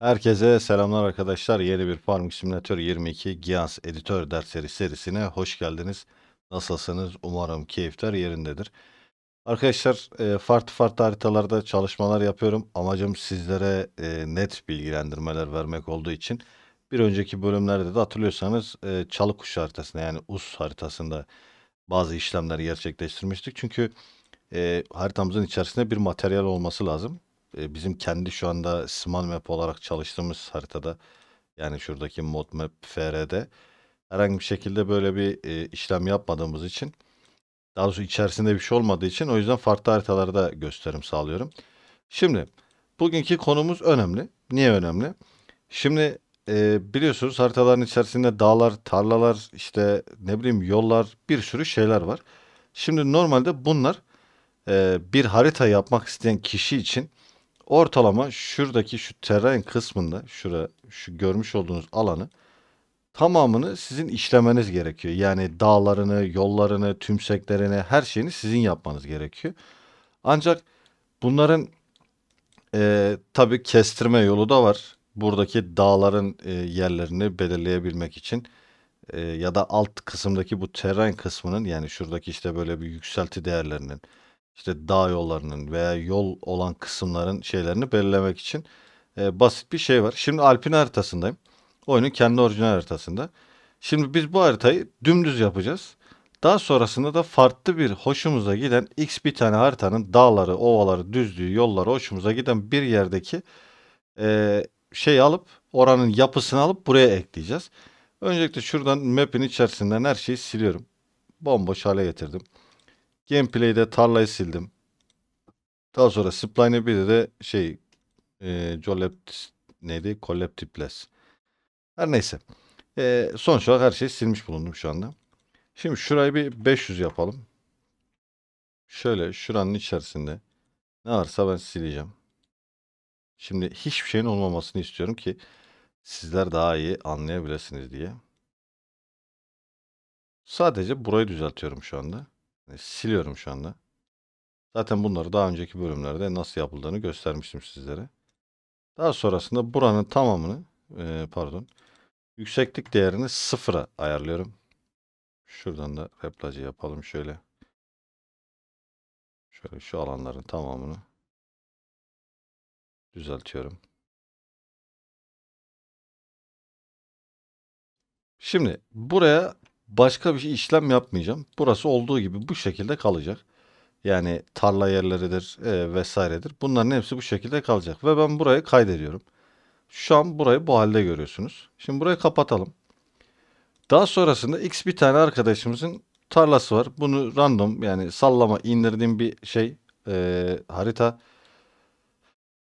Herkese selamlar arkadaşlar. Yeni bir Farming Simulator 22 Gians Editör dersleri serisine hoş geldiniz. Nasılsınız? Umarım keyifler yerindedir. Arkadaşlar e, farklı farklı haritalarda çalışmalar yapıyorum. Amacım sizlere e, net bilgilendirmeler vermek olduğu için bir önceki bölümlerde de hatırlıyorsanız e, çalı kuş haritasında yani US haritasında bazı işlemler gerçekleştirmiştik. Çünkü haritamızın içerisinde bir materyal olması lazım. Ee, bizim kendi şu anda Sman Map olarak çalıştığımız haritada yani şuradaki Mod Map FR'de herhangi bir şekilde böyle bir e, işlem yapmadığımız için daha doğrusu içerisinde bir şey olmadığı için o yüzden farklı haritalarda gösterim sağlıyorum. Şimdi bugünkü konumuz önemli. Niye önemli? Şimdi e, biliyorsunuz haritaların içerisinde dağlar, tarlalar, işte ne bileyim yollar bir sürü şeyler var. Şimdi normalde bunlar e, bir harita yapmak isteyen kişi için ortalama şuradaki şu terrain kısmında şura şu görmüş olduğunuz alanı tamamını sizin işlemeniz gerekiyor. Yani dağlarını, yollarını, tümseklerini her şeyini sizin yapmanız gerekiyor. Ancak bunların e, tabii kestirme yolu da var. Buradaki dağların e, yerlerini belirleyebilmek için e, ya da alt kısımdaki bu terrain kısmının yani şuradaki işte böyle bir yükselti değerlerinin işte dağ yollarının veya yol olan kısımların şeylerini belirlemek için e, basit bir şey var. Şimdi Alpin haritasındayım. Oyunun kendi orijinal haritasında. Şimdi biz bu haritayı dümdüz yapacağız. Daha sonrasında da farklı bir hoşumuza giden x bir tane haritanın dağları, ovaları, düzlüğü, yolları hoşumuza giden bir yerdeki e, şeyi alıp oranın yapısını alıp buraya ekleyeceğiz. Öncelikle şuradan map'in içerisinden her şeyi siliyorum. Bomboş hale getirdim. Gameplay'de tarlayı sildim. Daha sonra spline bir de şey e, Collect neydi? Collect Tipless. Her neyse. E, sonuç olarak her şeyi silmiş bulundum şu anda. Şimdi şurayı bir 500 yapalım. Şöyle şuranın içerisinde ne varsa ben sileceğim. Şimdi hiçbir şeyin olmamasını istiyorum ki sizler daha iyi anlayabilirsiniz diye. Sadece burayı düzeltiyorum şu anda. Ee, siliyorum şu anda. Zaten bunları daha önceki bölümlerde nasıl yapıldığını göstermiştim sizlere. Daha sonrasında buranın tamamını e, pardon yükseklik değerini sıfıra ayarlıyorum. Şuradan da replacı yapalım şöyle. Şöyle şu alanların tamamını düzeltiyorum. Şimdi buraya Başka bir şey, işlem yapmayacağım. Burası olduğu gibi bu şekilde kalacak. Yani tarla yerleridir e, vesairedir. Bunların hepsi bu şekilde kalacak. Ve ben burayı kaydediyorum. Şu an burayı bu halde görüyorsunuz. Şimdi burayı kapatalım. Daha sonrasında X bir tane arkadaşımızın tarlası var. Bunu random yani sallama indirdiğim bir şey e, harita.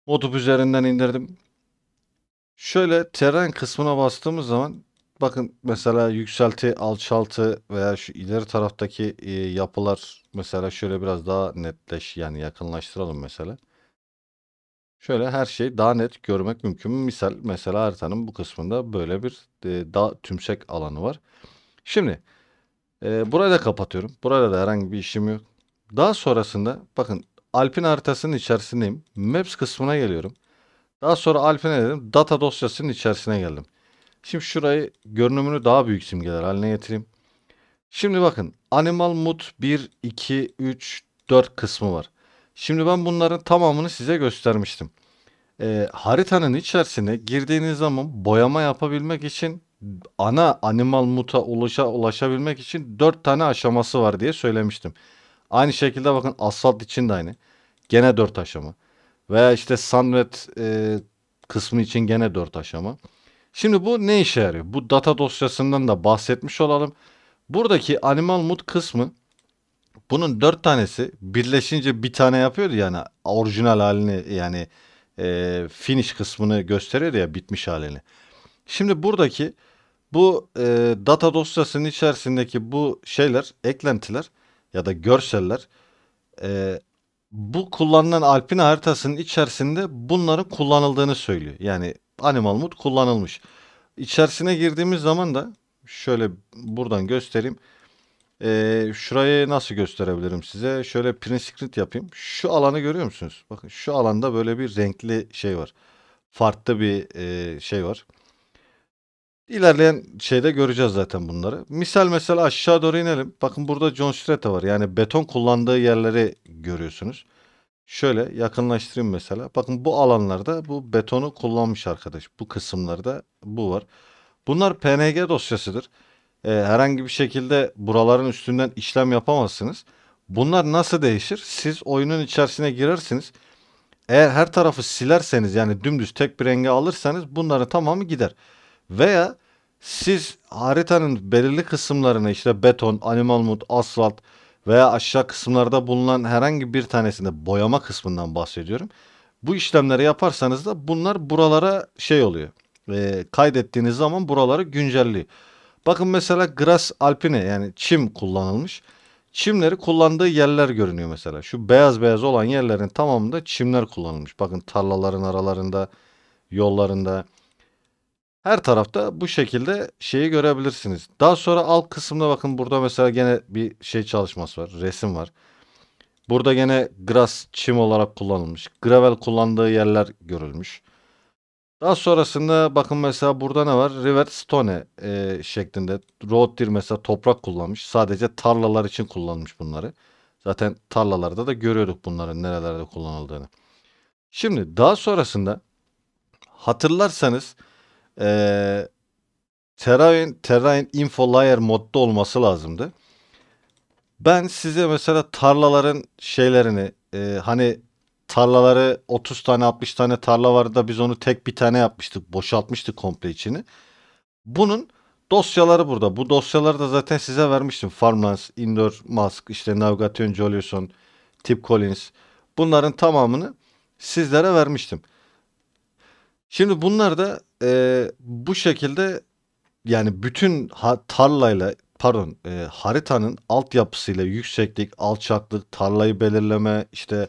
Modup üzerinden indirdim. Şöyle teren kısmına bastığımız zaman bakın mesela yükselti, alçaltı veya şu ileri taraftaki e, yapılar mesela şöyle biraz daha netleş yani yakınlaştıralım mesela. Şöyle her şey daha net görmek mümkün. Misal mesela haritanın bu kısmında böyle bir e, daha tümsek alanı var. Şimdi e, burayı da kapatıyorum. Burada da herhangi bir işim yok. Daha sonrasında bakın Alp'in haritasının içerisindeyim. Maps kısmına geliyorum. Daha sonra Alp'e dedim? Data dosyasının içerisine geldim. Şimdi şurayı görünümünü daha büyük simgeler haline getireyim. Şimdi bakın Animal Mood 1, 2, 3, 4 kısmı var. Şimdi ben bunların tamamını size göstermiştim. Ee, haritanın içerisine girdiğiniz zaman boyama yapabilmek için ana Animal Mood'a ulaşa, ulaşabilmek için 4 tane aşaması var diye söylemiştim. Aynı şekilde bakın asfalt için de aynı. Gene 4 aşama. Veya işte sunwet e, kısmı için gene 4 aşama. Şimdi bu ne işe yarıyor? Bu data dosyasından da bahsetmiş olalım. Buradaki animal mut kısmı bunun dört tanesi birleşince bir tane yapıyordu yani orijinal halini yani e, finish kısmını gösteriyor ya bitmiş halini. Şimdi buradaki bu e, data dosyasının içerisindeki bu şeyler eklentiler ya da görseller e, bu kullanılan Alpina haritasının içerisinde bunların kullanıldığını söylüyor. Yani animal mode kullanılmış. İçerisine girdiğimiz zaman da şöyle buradan göstereyim. Ee, şurayı nasıl gösterebilirim size? Şöyle print screen yapayım. Şu alanı görüyor musunuz? Bakın şu alanda böyle bir renkli şey var. Farklı bir e, şey var. İlerleyen şeyde göreceğiz zaten bunları. Misal mesela aşağı doğru inelim. Bakın burada John Strata var. Yani beton kullandığı yerleri görüyorsunuz. Şöyle yakınlaştırayım mesela. Bakın bu alanlarda bu betonu kullanmış arkadaş. Bu kısımlarda bu var. Bunlar PNG dosyasıdır. Ee, herhangi bir şekilde buraların üstünden işlem yapamazsınız. Bunlar nasıl değişir? Siz oyunun içerisine girersiniz. Eğer her tarafı silerseniz yani dümdüz tek bir renge alırsanız bunların tamamı gider. Veya siz haritanın belirli kısımlarına işte beton, animal mud, asfalt, veya aşağı kısımlarda bulunan herhangi bir tanesinde boyama kısmından bahsediyorum. Bu işlemleri yaparsanız da bunlar buralara şey oluyor. E, kaydettiğiniz zaman buraları güncelliyor. Bakın mesela Gras Alpine yani çim kullanılmış. Çimleri kullandığı yerler görünüyor mesela. Şu beyaz beyaz olan yerlerin tamamında çimler kullanılmış. Bakın tarlaların aralarında, yollarında, her tarafta bu şekilde şeyi görebilirsiniz. Daha sonra alt kısımda bakın burada mesela gene bir şey çalışması var. Resim var. Burada gene grass çim olarak kullanılmış. Gravel kullandığı yerler görülmüş. Daha sonrasında bakın mesela burada ne var? River Stone e, şeklinde. Road Deer mesela toprak kullanmış. Sadece tarlalar için kullanmış bunları. Zaten tarlalarda da görüyorduk bunların nerelerde kullanıldığını. Şimdi daha sonrasında hatırlarsanız e, Terrain, Terrain Info Layer modda olması lazımdı. Ben size mesela tarlaların şeylerini e, hani tarlaları 30 tane 60 tane tarla vardı da biz onu tek bir tane yapmıştık. Boşaltmıştık komple içini. Bunun dosyaları burada. Bu dosyaları da zaten size vermiştim. Farmlands, Indoor Mask, işte Navigatyon Jolioson, Tip Collins. Bunların tamamını sizlere vermiştim. Şimdi bunlar da e, bu şekilde yani bütün tarlayla pardon e, haritanın altyapısıyla yükseklik, alçaklık, tarlayı belirleme işte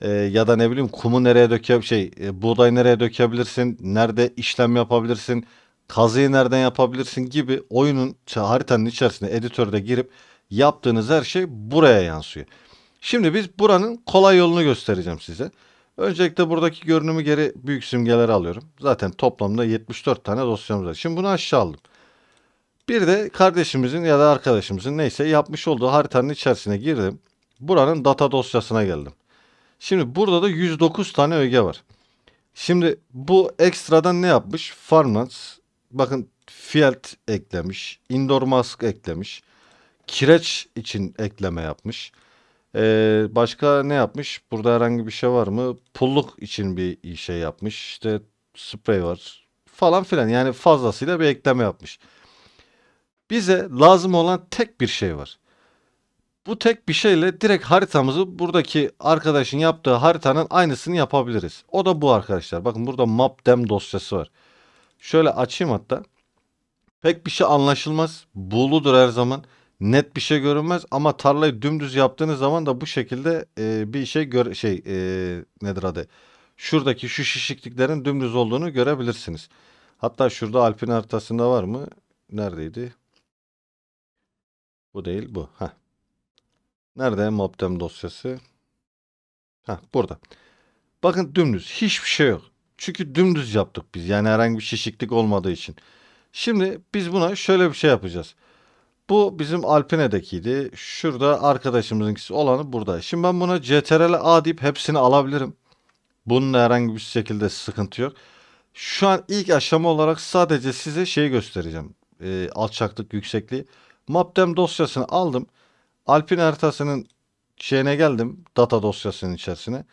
e, ya da ne bileyim kumu nereye döke şey e, buğday nereye dökebilirsin, nerede işlem yapabilirsin, kazıyı nereden yapabilirsin gibi oyunun haritanın içerisinde editörde girip yaptığınız her şey buraya yansıyor. Şimdi biz buranın kolay yolunu göstereceğim size. Öncelikle buradaki görünümü geri büyük simgeleri alıyorum. Zaten toplamda 74 tane dosyamız var. Şimdi bunu aşağı aldım. Bir de kardeşimizin ya da arkadaşımızın neyse yapmış olduğu haritanın içerisine girdim. Buranın data dosyasına geldim. Şimdi burada da 109 tane öge var. Şimdi bu ekstradan ne yapmış? Farmlands bakın field eklemiş. Indoor mask eklemiş. Kireç için ekleme yapmış. Ee, başka ne yapmış? Burada herhangi bir şey var mı? Pulluk için bir şey yapmış. İşte sprey var falan filan. Yani fazlasıyla bir ekleme yapmış. Bize lazım olan tek bir şey var. Bu tek bir şeyle direkt haritamızı buradaki arkadaşın yaptığı haritanın aynısını yapabiliriz. O da bu arkadaşlar. Bakın burada map dem dosyası var. Şöyle açayım hatta. Pek bir şey anlaşılmaz. Buludur her zaman net bir şey görünmez ama tarlayı dümdüz yaptığınız zaman da bu şekilde e, bir şey gör şey e, nedir adı? Şuradaki şu şişikliklerin dümdüz olduğunu görebilirsiniz. Hatta şurada Alp'in haritasında var mı? Neredeydi? Bu değil bu. Heh. Nerede Moptem dosyası? Ha burada. Bakın dümdüz. Hiçbir şey yok. Çünkü dümdüz yaptık biz. Yani herhangi bir şişiklik olmadığı için. Şimdi biz buna şöyle bir şey yapacağız. Bu bizim Alpine'dekiydi. Şurada arkadaşımızınkisi olanı burada. Şimdi ben buna CTRL A deyip hepsini alabilirim. Bununla herhangi bir şekilde sıkıntı yok. Şu an ilk aşama olarak sadece size şeyi göstereceğim. E, alçaklık, yüksekliği. Mapdem dosyasını aldım. Alpine haritasının şeyine geldim. Data dosyasının içerisine.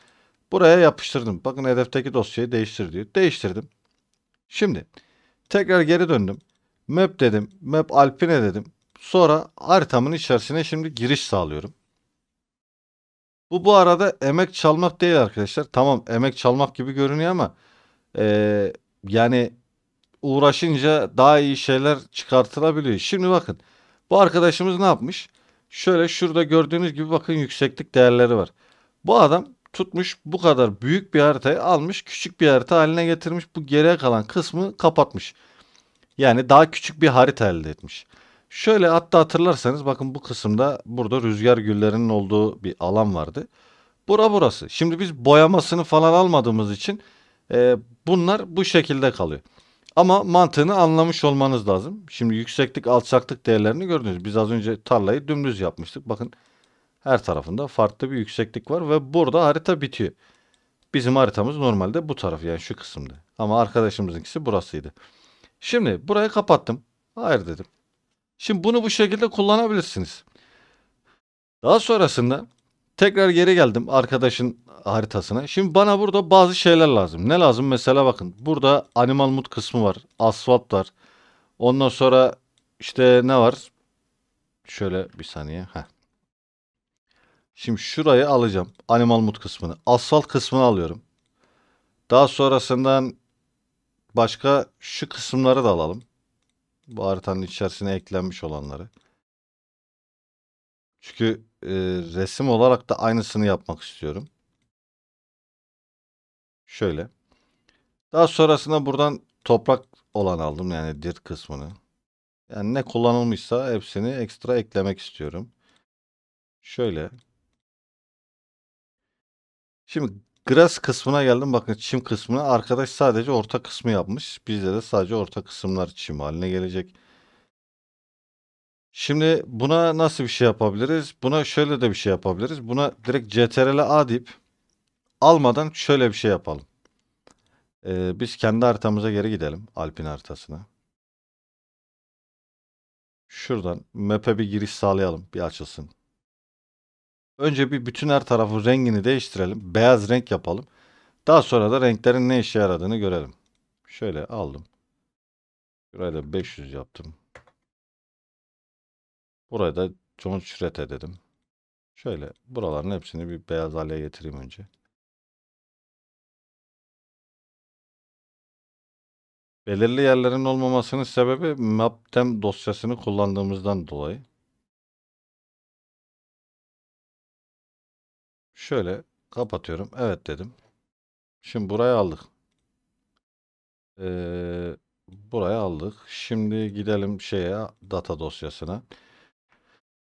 Buraya yapıştırdım. Bakın hedefteki dosyayı değiştir diyor. Değiştirdim. Şimdi tekrar geri döndüm. Map dedim. Map Alpine dedim. Sonra haritamın içerisine şimdi giriş sağlıyorum. Bu bu arada emek çalmak değil arkadaşlar. Tamam emek çalmak gibi görünüyor ama e, yani uğraşınca daha iyi şeyler çıkartılabiliyor. Şimdi bakın bu arkadaşımız ne yapmış? Şöyle şurada gördüğünüz gibi bakın yükseklik değerleri var. Bu adam tutmuş bu kadar büyük bir haritayı almış küçük bir harita haline getirmiş. Bu geriye kalan kısmı kapatmış. Yani daha küçük bir harita elde etmiş. Şöyle hatta hatırlarsanız bakın bu kısımda burada rüzgar güllerinin olduğu bir alan vardı. Bura burası. Şimdi biz boyamasını falan almadığımız için e, bunlar bu şekilde kalıyor. Ama mantığını anlamış olmanız lazım. Şimdi yükseklik alçaklık değerlerini gördünüz. Biz az önce tarlayı dümdüz yapmıştık. Bakın her tarafında farklı bir yükseklik var ve burada harita bitiyor. Bizim haritamız normalde bu taraf yani şu kısımda. Ama arkadaşımızınkisi burasıydı. Şimdi burayı kapattım. Hayır dedim. Şimdi bunu bu şekilde kullanabilirsiniz. Daha sonrasında tekrar geri geldim arkadaşın haritasına. Şimdi bana burada bazı şeyler lazım. Ne lazım? Mesela bakın burada animal mut kısmı var. Asfalt var. Ondan sonra işte ne var? Şöyle bir saniye. Heh. Şimdi şurayı alacağım. Animal mut kısmını. Asfalt kısmını alıyorum. Daha sonrasından başka şu kısımları da alalım. Bu haritanın içerisine eklenmiş olanları. Çünkü e, resim olarak da aynısını yapmak istiyorum. Şöyle. Daha sonrasında buradan toprak olan aldım yani dirt kısmını. Yani ne kullanılmışsa hepsini ekstra eklemek istiyorum. Şöyle. Şimdi Grass kısmına geldim. Bakın çim kısmına. Arkadaş sadece orta kısmı yapmış. Bizde de sadece orta kısımlar çim haline gelecek. Şimdi buna nasıl bir şey yapabiliriz? Buna şöyle de bir şey yapabiliriz. Buna direkt CTRL A deyip almadan şöyle bir şey yapalım. Ee, biz kendi haritamıza geri gidelim. Alpin haritasına. Şuradan map'e bir giriş sağlayalım. Bir açılsın. Önce bir bütün her tarafın rengini değiştirelim. Beyaz renk yapalım. Daha sonra da renklerin ne işe yaradığını görelim. Şöyle aldım. Şuraya da 500 yaptım. Buraya da John Şirete dedim. Şöyle buraların hepsini bir beyaz hale getireyim önce. Belirli yerlerin olmamasının sebebi maptem dosyasını kullandığımızdan dolayı. Şöyle kapatıyorum. Evet dedim. Şimdi burayı aldık. Ee, buraya aldık. Şimdi gidelim şeye data dosyasına.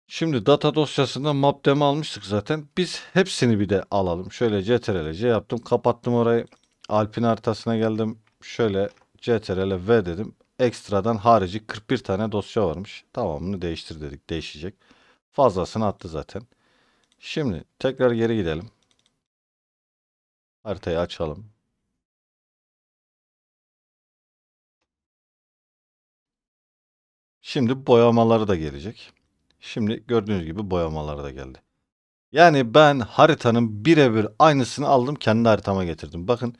Şimdi data dosyasında map mapdemi almıştık zaten. Biz hepsini bir de alalım. Şöyle CTRL C yaptım. Kapattım orayı. Alp'in haritasına geldim. Şöyle CTRL V dedim. Ekstradan harici 41 tane dosya varmış. Tamamını değiştir dedik. Değişecek. Fazlasını attı zaten. Şimdi tekrar geri gidelim. Haritayı açalım. Şimdi boyamaları da gelecek. Şimdi gördüğünüz gibi boyamaları da geldi. Yani ben haritanın birebir aynısını aldım kendi haritama getirdim. Bakın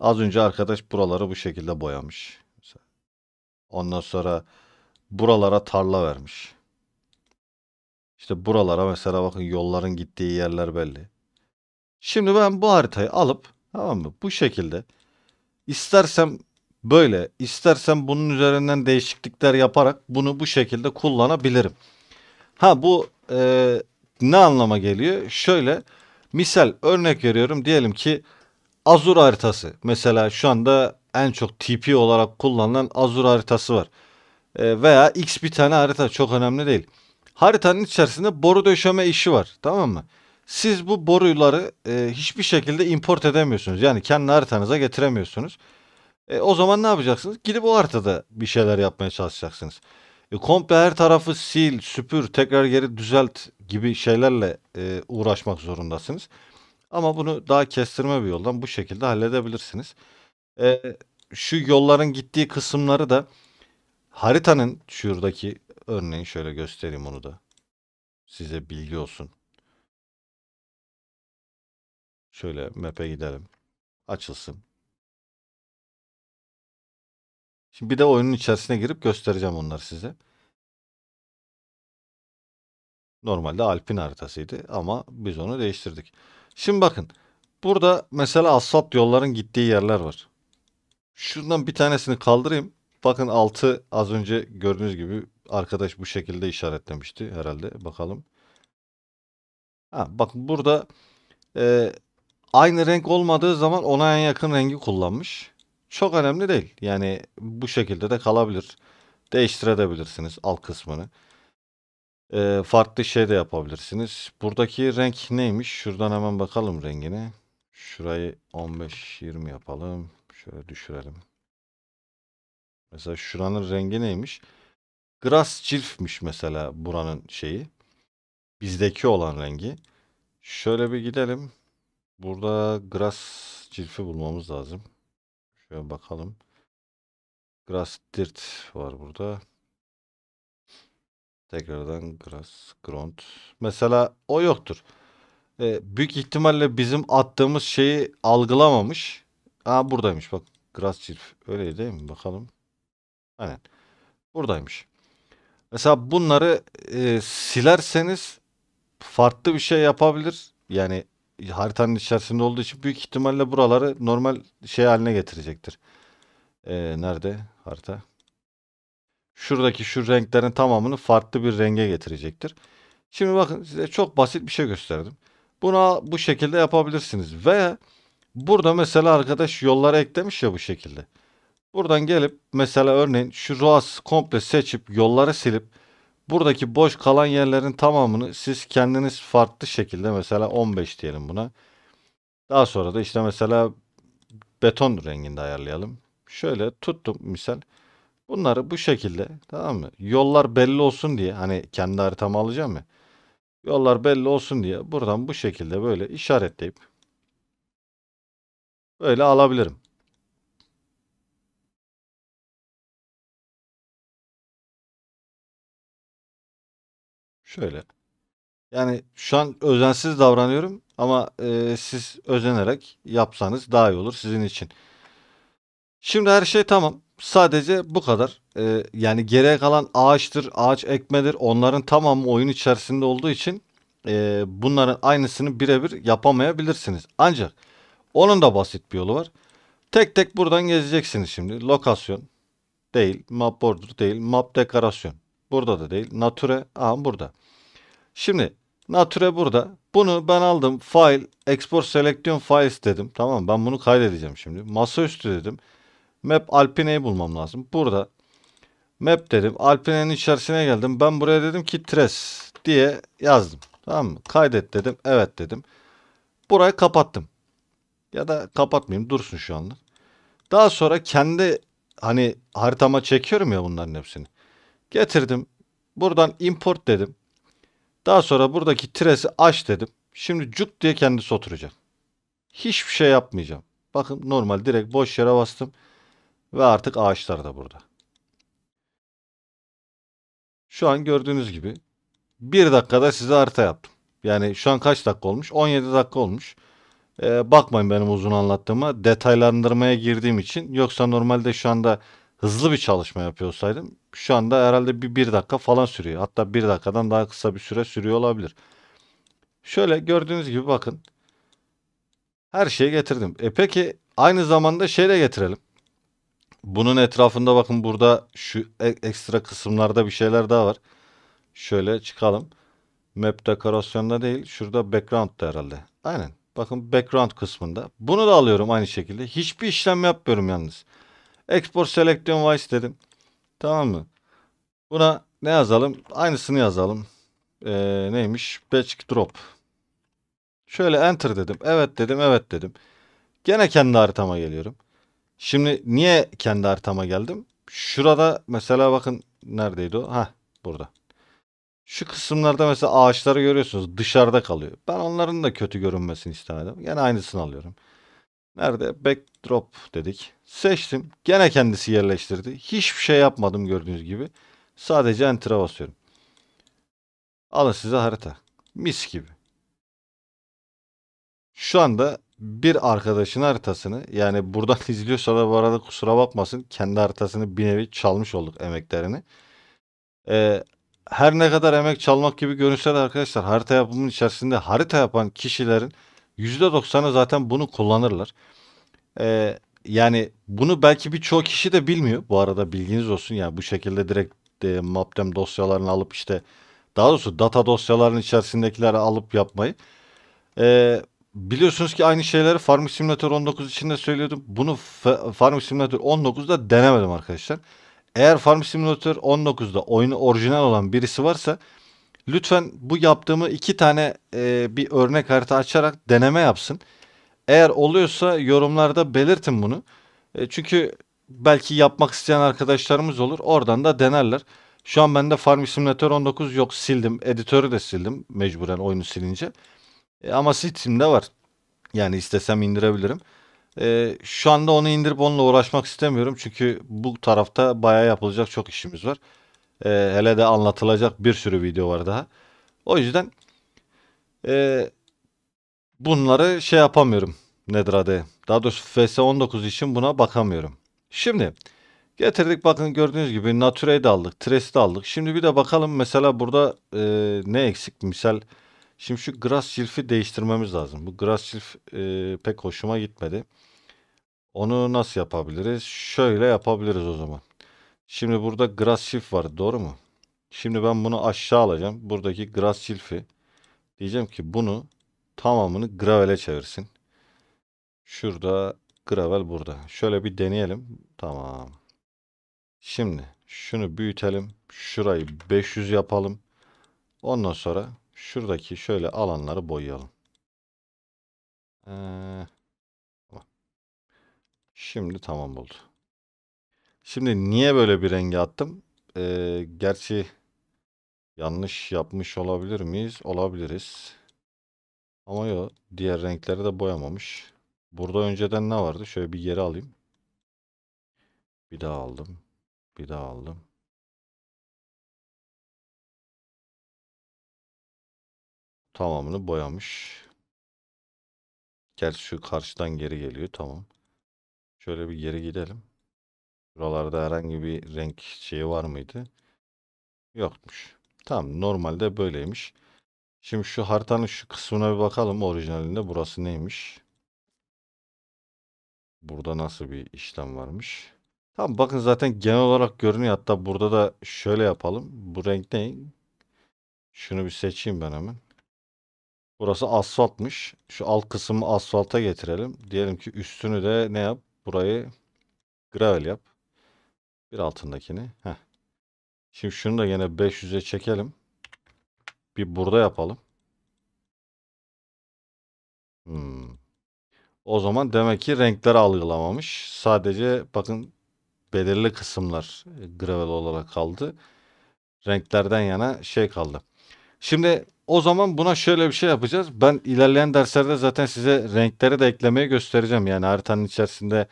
az önce arkadaş buraları bu şekilde boyamış. Ondan sonra buralara tarla vermiş. İşte buralara mesela bakın yolların gittiği yerler belli. Şimdi ben bu haritayı alıp tamam mı? Bu şekilde istersem böyle istersem bunun üzerinden değişiklikler yaparak bunu bu şekilde kullanabilirim. Ha bu e, ne anlama geliyor? Şöyle misal örnek veriyorum diyelim ki Azur haritası. Mesela şu anda en çok TP olarak kullanılan Azur haritası var. E, veya X bir tane harita çok önemli değil haritanın içerisinde boru döşeme işi var tamam mı? Siz bu boruları e, hiçbir şekilde import edemiyorsunuz. Yani kendi haritanıza getiremiyorsunuz. E, o zaman ne yapacaksınız? Gidip o haritada bir şeyler yapmaya çalışacaksınız. E, komple her tarafı sil, süpür, tekrar geri düzelt gibi şeylerle e, uğraşmak zorundasınız. Ama bunu daha kestirme bir yoldan bu şekilde halledebilirsiniz. E, şu yolların gittiği kısımları da haritanın şuradaki Örneğin şöyle göstereyim onu da. Size bilgi olsun. Şöyle map'e gidelim. Açılsın. Şimdi bir de oyunun içerisine girip göstereceğim onları size. Normalde Alpin haritasıydı ama biz onu değiştirdik. Şimdi bakın. Burada mesela asfalt yolların gittiği yerler var. Şuradan bir tanesini kaldırayım. Bakın altı az önce gördüğünüz gibi arkadaş bu şekilde işaretlemişti herhalde. Bakalım. Ha, bak burada e, aynı renk olmadığı zaman ona en yakın rengi kullanmış. Çok önemli değil. Yani bu şekilde de kalabilir. Değiştirebilirsiniz alt kısmını. E, farklı şey de yapabilirsiniz. Buradaki renk neymiş? Şuradan hemen bakalım rengini. Şurayı 15-20 yapalım. Şöyle düşürelim. Mesela şuranın rengi neymiş? Gras çiftmiş mesela buranın şeyi. Bizdeki olan rengi. Şöyle bir gidelim. Burada Gras Chilf'i bulmamız lazım. Şöyle bakalım. Gras Dirt var burada. Tekrardan Gras ground. Mesela o yoktur. E, büyük ihtimalle bizim attığımız şeyi algılamamış. Aa buradaymış bak. Gras Chilf. Öyle değil mi? Bakalım. Aynen. Buradaymış. Mesela bunları e, silerseniz farklı bir şey yapabilir. Yani haritanın içerisinde olduğu için büyük ihtimalle buraları normal şey haline getirecektir. E, nerede harita? Şuradaki şu renklerin tamamını farklı bir renge getirecektir. Şimdi bakın size çok basit bir şey gösterdim. Buna bu şekilde yapabilirsiniz. Ve burada mesela arkadaş yolları eklemiş ya bu şekilde. Buradan gelip mesela örneğin şu ROAS komple seçip yolları silip buradaki boş kalan yerlerin tamamını siz kendiniz farklı şekilde mesela 15 diyelim buna. Daha sonra da işte mesela beton renginde ayarlayalım. Şöyle tuttum misal. Bunları bu şekilde tamam mı? Yollar belli olsun diye hani kendi haritamı alacağım ya. Yollar belli olsun diye buradan bu şekilde böyle işaretleyip böyle alabilirim. Şöyle. Yani şu an özensiz davranıyorum ama e, siz özenerek yapsanız daha iyi olur sizin için. Şimdi her şey tamam. Sadece bu kadar. E, yani geriye kalan ağaçtır, ağaç ekmedir. Onların tamamı oyun içerisinde olduğu için e, bunların aynısını birebir yapamayabilirsiniz. Ancak onun da basit bir yolu var. Tek tek buradan gezeceksiniz şimdi. Lokasyon değil, map border değil, map dekorasyon. Burada da değil. Nature, aha burada. Şimdi Nature burada. Bunu ben aldım. File, Export Selection Files dedim. Tamam ben bunu kaydedeceğim şimdi. Masaüstü dedim. Map Alpine'yi bulmam lazım. Burada Map dedim. Alpine'nin içerisine geldim. Ben buraya dedim ki Tres diye yazdım. Tamam mı? Kaydet dedim. Evet dedim. Burayı kapattım. Ya da kapatmayayım. Dursun şu anlık. Daha sonra kendi hani haritama çekiyorum ya bunların hepsini. Getirdim. Buradan import dedim. Daha sonra buradaki tresi aç dedim. Şimdi cuk diye kendisi oturacak. Hiçbir şey yapmayacağım. Bakın normal direkt boş yere bastım. Ve artık ağaçlar da burada. Şu an gördüğünüz gibi bir dakikada size harita yaptım. Yani şu an kaç dakika olmuş? 17 dakika olmuş. Ee, bakmayın benim uzun anlattığıma. Detaylandırmaya girdiğim için. Yoksa normalde şu anda hızlı bir çalışma yapıyorsaydım şu anda herhalde bir, bir dakika falan sürüyor. Hatta bir dakikadan daha kısa bir süre sürüyor olabilir. Şöyle gördüğünüz gibi bakın. Her şeyi getirdim. E peki aynı zamanda şey de getirelim. Bunun etrafında bakın burada şu e, ekstra kısımlarda bir şeyler daha var. Şöyle çıkalım. Map dekorasyonda değil. Şurada background'da herhalde. Aynen. Bakın background kısmında. Bunu da alıyorum aynı şekilde. Hiçbir işlem yapmıyorum yalnız. Export Selection Wise dedim. Tamam mı? Buna ne yazalım? Aynısını yazalım. Ee, neymiş? Batch Drop. Şöyle Enter dedim. Evet dedim. Evet dedim. Gene kendi haritama geliyorum. Şimdi niye kendi haritama geldim? Şurada mesela bakın neredeydi o? Ha burada. Şu kısımlarda mesela ağaçları görüyorsunuz dışarıda kalıyor. Ben onların da kötü görünmesini istemedim. Yine aynısını alıyorum. Nerede? Backdrop dedik. Seçtim. Gene kendisi yerleştirdi. Hiçbir şey yapmadım gördüğünüz gibi. Sadece enter'a basıyorum. Alın size harita. Mis gibi. Şu anda bir arkadaşın haritasını yani buradan izliyorsa da bu arada kusura bakmasın. Kendi haritasını bir nevi çalmış olduk emeklerini. Ee, her ne kadar emek çalmak gibi görünse de arkadaşlar harita yapımının içerisinde harita yapan kişilerin %90'ı zaten bunu kullanırlar. Ee, yani bunu belki birçok kişi de bilmiyor. Bu arada bilginiz olsun. Yani bu şekilde direkt e, Maptem dosyalarını alıp işte daha doğrusu data dosyalarının içerisindekileri alıp yapmayı. Ee, biliyorsunuz ki aynı şeyleri Farm Simulator 19 için de söylüyordum. Bunu F Farm Simulator 19'da denemedim arkadaşlar. Eğer Farm Simulator 19'da oyunu orijinal olan birisi varsa Lütfen bu yaptığımı iki tane e, bir örnek harita açarak deneme yapsın. Eğer oluyorsa yorumlarda belirtin bunu. E, çünkü belki yapmak isteyen arkadaşlarımız olur. Oradan da denerler. Şu an bende Farm Simulator 19 yok sildim. Editörü de sildim mecburen oyunu silince. E, ama Steam'de var. Yani istesem indirebilirim. E, şu anda onu indirip onunla uğraşmak istemiyorum. Çünkü bu tarafta baya yapılacak çok işimiz var. E, hele de anlatılacak bir sürü video var daha. O yüzden e, bunları şey yapamıyorum. Nedir adı? Daha doğrusu FS19 için buna bakamıyorum. Şimdi getirdik bakın gördüğünüz gibi Nature'yi de aldık. Tres'i de aldık. Şimdi bir de bakalım mesela burada e, ne eksik? Misal şimdi şu grass silfi değiştirmemiz lazım. Bu grass silf e, pek hoşuma gitmedi. Onu nasıl yapabiliriz? Şöyle yapabiliriz o zaman. Şimdi burada grass shift var doğru mu? Şimdi ben bunu aşağı alacağım. Buradaki grass shift'i diyeceğim ki bunu tamamını gravel'e çevirsin. Şurada gravel burada. Şöyle bir deneyelim. Tamam. Şimdi şunu büyütelim. Şurayı 500 yapalım. Ondan sonra şuradaki şöyle alanları boyayalım. Ee, şimdi tamam oldu. Şimdi niye böyle bir rengi attım? Ee, gerçi yanlış yapmış olabilir miyiz? Olabiliriz. Ama yok. Diğer renkleri de boyamamış. Burada önceden ne vardı? Şöyle bir geri alayım. Bir daha aldım. Bir daha aldım. Tamamını boyamış. Gerçi şu karşıdan geri geliyor. Tamam. Şöyle bir geri gidelim. Buralarda herhangi bir renk şeyi var mıydı? Yokmuş. Tamam normalde böyleymiş. Şimdi şu haritanın şu kısmına bir bakalım orijinalinde burası neymiş? Burada nasıl bir işlem varmış? Tamam bakın zaten genel olarak görünüyor. Hatta burada da şöyle yapalım. Bu renk ne? Şunu bir seçeyim ben hemen. Burası asfaltmış. Şu alt kısmı asfalta getirelim. Diyelim ki üstünü de ne yap? Burayı gravel yap. Bir altındakini. Heh. Şimdi şunu da yine 500'e çekelim. Bir burada yapalım. Hmm. O zaman demek ki renkleri algılamamış. Sadece bakın belirli kısımlar e, gravel olarak kaldı. Renklerden yana şey kaldı. Şimdi o zaman buna şöyle bir şey yapacağız. Ben ilerleyen derslerde zaten size renkleri de eklemeye göstereceğim. Yani haritanın içerisinde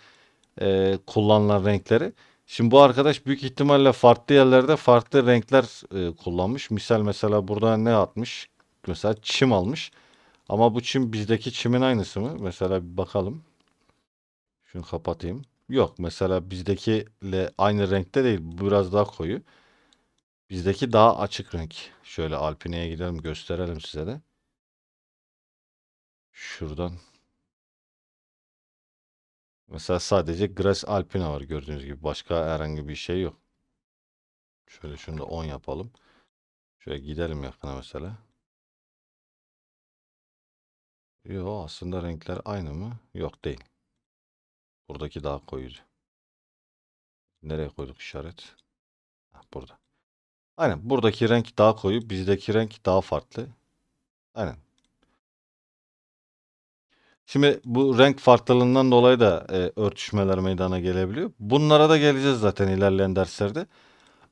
e, kullanılan renkleri. Şimdi bu arkadaş büyük ihtimalle farklı yerlerde farklı renkler e, kullanmış. Misal mesela burada ne atmış? Mesela çim almış. Ama bu çim bizdeki çimin aynısı mı? Mesela bir bakalım. Şunu kapatayım. Yok mesela bizdekiyle aynı renkte değil. biraz daha koyu. Bizdeki daha açık renk. Şöyle Alpine'ye gidelim gösterelim size de. Şuradan. Mesela sadece Gres Alpina var gördüğünüz gibi. Başka herhangi bir şey yok. Şöyle şunu da 10 yapalım. Şöyle gidelim yakına mesela. Yo aslında renkler aynı mı? Yok değil. Buradaki daha koyuydu. Nereye koyduk işaret? Heh, burada. Aynen buradaki renk daha koyu. Bizdeki renk daha farklı. Aynen Şimdi bu renk farklılığından dolayı da e, örtüşmeler meydana gelebiliyor. Bunlara da geleceğiz zaten ilerleyen derslerde.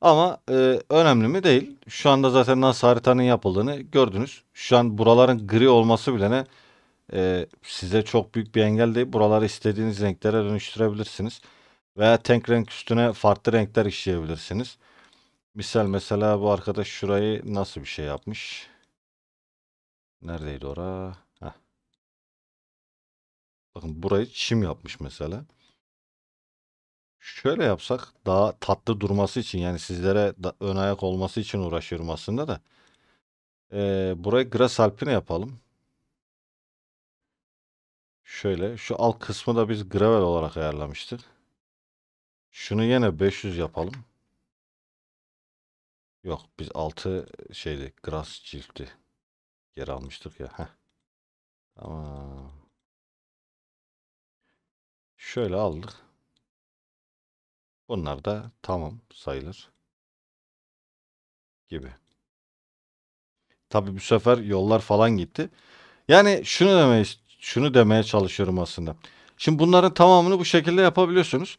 Ama e, önemli mi değil. Şu anda zaten nasıl haritanın yapıldığını gördünüz. Şu an buraların gri olması bile ne e, size çok büyük bir engel değil. Buraları istediğiniz renklere dönüştürebilirsiniz. Veya tank renk üstüne farklı renkler işleyebilirsiniz. Misal mesela bu arkadaş şurayı nasıl bir şey yapmış? Neredeydi orası? Bakın burayı çim yapmış mesela. Şöyle yapsak daha tatlı durması için yani sizlere da ön ayak olması için uğraşıyorum aslında da. Ee, burayı alpine yapalım. Şöyle şu alt kısmı da biz gravel olarak ayarlamıştık. Şunu yine 500 yapalım. Yok biz 6 şeydi grass cilti geri almıştık ya. Heh. Tamam. Şöyle aldık. Bunlar da tamam sayılır. Gibi. Tabii bu sefer yollar falan gitti. Yani şunu demeye, şunu demeye çalışıyorum aslında. Şimdi bunların tamamını bu şekilde yapabiliyorsunuz.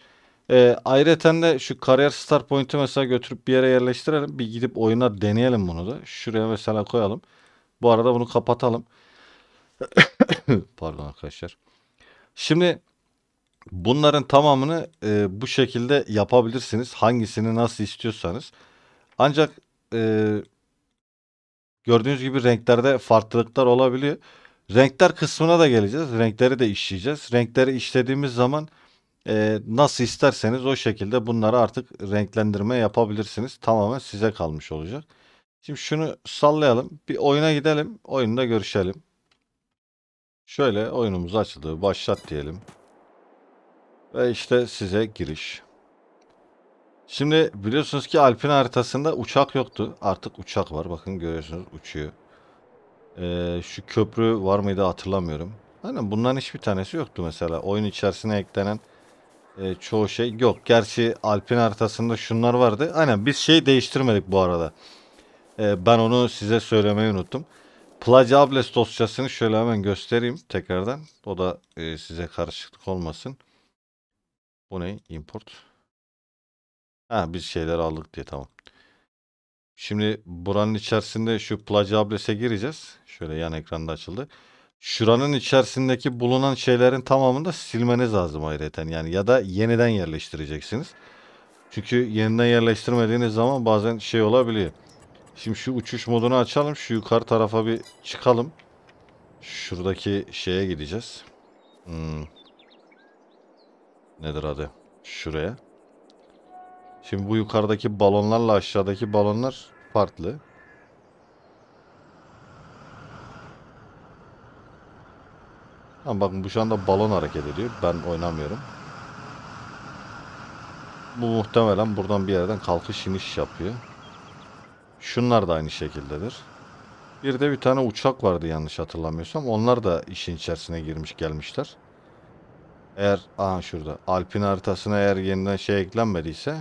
Ee, ayrıca de şu kariyer start point'i mesela götürüp bir yere yerleştirelim. Bir gidip oyuna deneyelim bunu da. Şuraya mesela koyalım. Bu arada bunu kapatalım. Pardon arkadaşlar. Şimdi Bunların tamamını e, bu şekilde yapabilirsiniz. Hangisini nasıl istiyorsanız. Ancak e, gördüğünüz gibi renklerde farklılıklar olabiliyor. Renkler kısmına da geleceğiz. Renkleri de işleyeceğiz. Renkleri işlediğimiz zaman e, nasıl isterseniz o şekilde bunları artık renklendirme yapabilirsiniz. Tamamen size kalmış olacak. Şimdi şunu sallayalım. Bir oyuna gidelim. Oyunda görüşelim. Şöyle oyunumuz açıldı. Başlat diyelim. Ve işte size giriş. Şimdi biliyorsunuz ki Alpin haritasında uçak yoktu. Artık uçak var. Bakın görüyorsunuz uçuyor. Ee, şu köprü var mıydı hatırlamıyorum. Aynen bunların hiçbir tanesi yoktu mesela. Oyun içerisine eklenen e, çoğu şey yok. Gerçi Alpin haritasında şunlar vardı. Aynen biz şey değiştirmedik bu arada. E, ben onu size söylemeyi unuttum. Plaj Ables dosyasını şöyle hemen göstereyim tekrardan. O da e, size karışıklık olmasın. Bu ne? Import. Ha biz şeyler aldık diye tamam. Şimdi buranın içerisinde şu plaj gireceğiz. Şöyle yan ekranda açıldı. Şuranın içerisindeki bulunan şeylerin tamamını da silmeniz lazım ayrıca. Yani ya da yeniden yerleştireceksiniz. Çünkü yeniden yerleştirmediğiniz zaman bazen şey olabiliyor. Şimdi şu uçuş modunu açalım. Şu yukarı tarafa bir çıkalım. Şuradaki şeye gideceğiz. Hmm, nedir adı? Şuraya. Şimdi bu yukarıdaki balonlarla aşağıdaki balonlar farklı. Ama bakın bu şu anda balon hareket ediyor. Ben oynamıyorum. Bu muhtemelen buradan bir yerden kalkış iniş yapıyor. Şunlar da aynı şekildedir. Bir de bir tane uçak vardı yanlış hatırlamıyorsam. Onlar da işin içerisine girmiş gelmişler. Eğer aha şurada Alp'in haritasına eğer yeniden şey eklenmediyse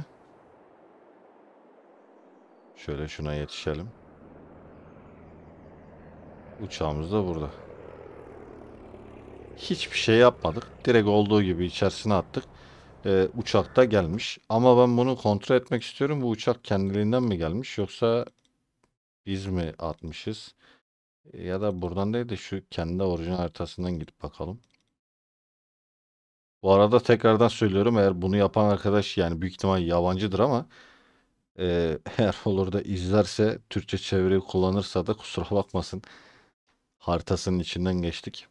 şöyle şuna yetişelim. Uçağımız da burada. Hiçbir şey yapmadık. Direkt olduğu gibi içerisine attık. Ee, da gelmiş. Ama ben bunu kontrol etmek istiyorum. Bu uçak kendiliğinden mi gelmiş yoksa biz mi atmışız? Ya da buradan değil de şu kendi orijinal haritasından gidip bakalım. Bu arada tekrardan söylüyorum eğer bunu yapan arkadaş yani büyük ihtimal yabancıdır ama e, eğer olur da izlerse Türkçe çeviri kullanırsa da kusura bakmasın. Haritasının içinden geçtik.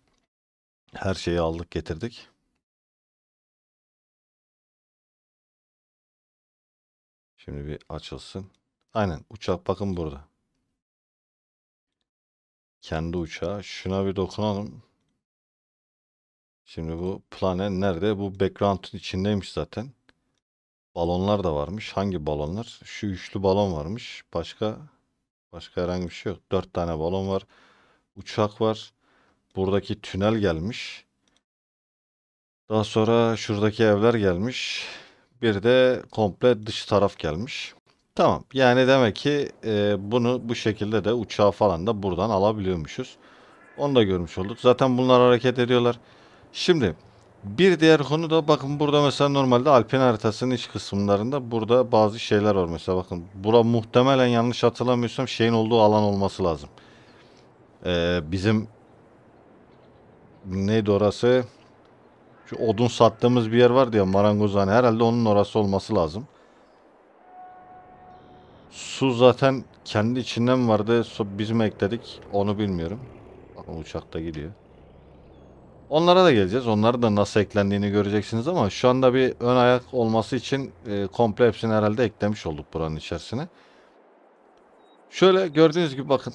Her şeyi aldık getirdik. Şimdi bir açılsın. Aynen uçak bakın burada. Kendi uçağı. Şuna bir dokunalım. Şimdi bu plane nerede? Bu background'un içindeymiş zaten. Balonlar da varmış. Hangi balonlar? Şu üçlü balon varmış. Başka başka herhangi bir şey yok. Dört tane balon var. Uçak var. Buradaki tünel gelmiş. Daha sonra şuradaki evler gelmiş. Bir de komple dış taraf gelmiş. Tamam. Yani demek ki e, bunu bu şekilde de uçağı falan da buradan alabiliyormuşuz. Onu da görmüş olduk. Zaten bunlar hareket ediyorlar. Şimdi bir diğer konu da bakın burada mesela normalde Alpen haritasının iç kısımlarında burada bazı şeyler var. Mesela bakın bura muhtemelen yanlış hatırlamıyorsam şeyin olduğu alan olması lazım. Ee, bizim neydi orası? Şu odun sattığımız bir yer var diye marangozhane. Herhalde onun orası olması lazım. Su zaten kendi içinden vardı. Su biz mi ekledik? Onu bilmiyorum. Uçakta gidiyor. Onlara da geleceğiz. Onları da nasıl eklendiğini göreceksiniz ama şu anda bir ön ayak olması için e, komple hepsini herhalde eklemiş olduk buranın içerisine. Şöyle gördüğünüz gibi bakın.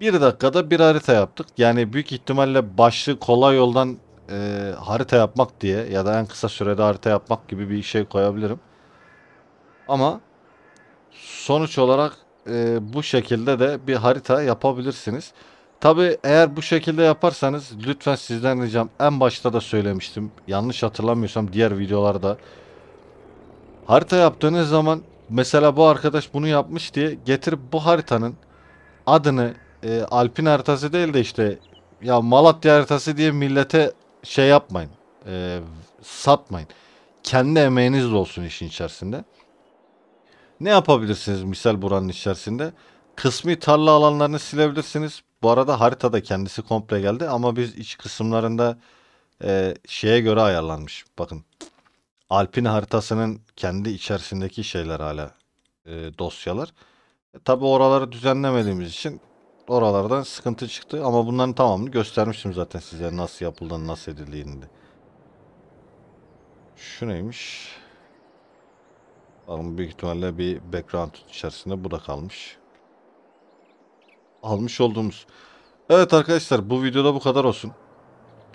Bir dakikada bir harita yaptık. Yani büyük ihtimalle başlı kolay yoldan e, harita yapmak diye ya da en kısa sürede harita yapmak gibi bir şey koyabilirim. Ama sonuç olarak e, bu şekilde de bir harita yapabilirsiniz. Tabi eğer bu şekilde yaparsanız lütfen sizden ricam en başta da söylemiştim. Yanlış hatırlamıyorsam diğer videolarda. Harita yaptığınız zaman mesela bu arkadaş bunu yapmış diye getirip bu haritanın adını e, Alpin haritası değil de işte ya Malatya haritası diye millete şey yapmayın. E, satmayın. Kendi emeğiniz de olsun işin içerisinde. Ne yapabilirsiniz misal buranın içerisinde? Kısmi tarla alanlarını silebilirsiniz. Bu arada haritada kendisi komple geldi ama biz iç kısımlarında e, şeye göre ayarlanmış. Bakın Alpin haritasının kendi içerisindeki şeyler hala e, dosyalar. E, Tabi oraları düzenlemediğimiz için oralardan sıkıntı çıktı ama bunların tamamını göstermiştim zaten size nasıl yapıldığını nasıl edildiğini. De. Şu neymiş? Bakın büyük ihtimalle bir background içerisinde bu da kalmış almış olduğumuz. Evet arkadaşlar bu videoda bu kadar olsun.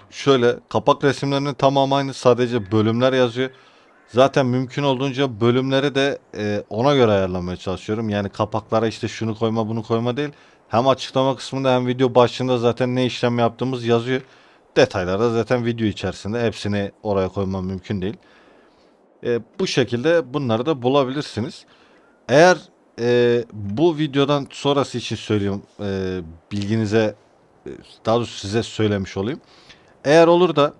Şöyle kapak resimlerinin tamamı aynı sadece bölümler yazıyor. Zaten mümkün olduğunca bölümleri de e, ona göre ayarlamaya çalışıyorum. Yani kapaklara işte şunu koyma bunu koyma değil. Hem açıklama kısmında hem video başında zaten ne işlem yaptığımız yazıyor. Detaylarda zaten video içerisinde hepsini oraya koymam mümkün değil. E, bu şekilde bunları da bulabilirsiniz. Eğer e, bu videodan sonrası için söyleyeyim E, bilginize daha doğrusu size söylemiş olayım. Eğer olur da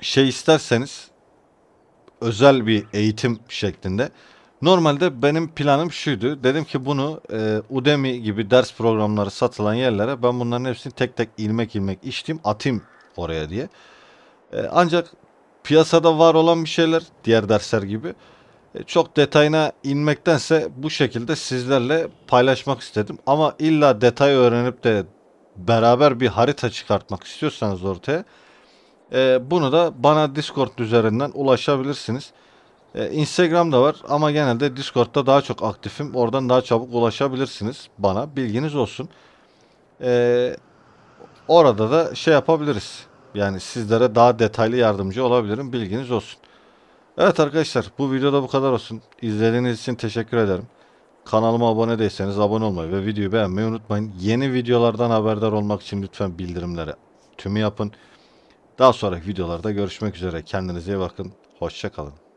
şey isterseniz özel bir eğitim şeklinde. Normalde benim planım şuydu. Dedim ki bunu e, Udemy gibi ders programları satılan yerlere ben bunların hepsini tek tek ilmek ilmek içtim atayım oraya diye. E, ancak piyasada var olan bir şeyler diğer dersler gibi e, çok detayına inmektense bu şekilde sizlerle paylaşmak istedim. Ama illa detay öğrenip de beraber bir harita çıkartmak istiyorsanız ortaya e, bunu da bana Discord üzerinden ulaşabilirsiniz. E, Instagram'da var ama genelde Discord'da daha çok aktifim. Oradan daha çabuk ulaşabilirsiniz bana. Bilginiz olsun. E, orada da şey yapabiliriz. Yani sizlere daha detaylı yardımcı olabilirim. Bilginiz olsun. Evet arkadaşlar bu videoda bu kadar olsun. İzlediğiniz için teşekkür ederim. Kanalıma abone değilseniz abone olmayı ve videoyu beğenmeyi unutmayın. Yeni videolardan haberdar olmak için lütfen bildirimleri tümü yapın. Daha sonraki videolarda görüşmek üzere. Kendinize iyi bakın. Hoşçakalın.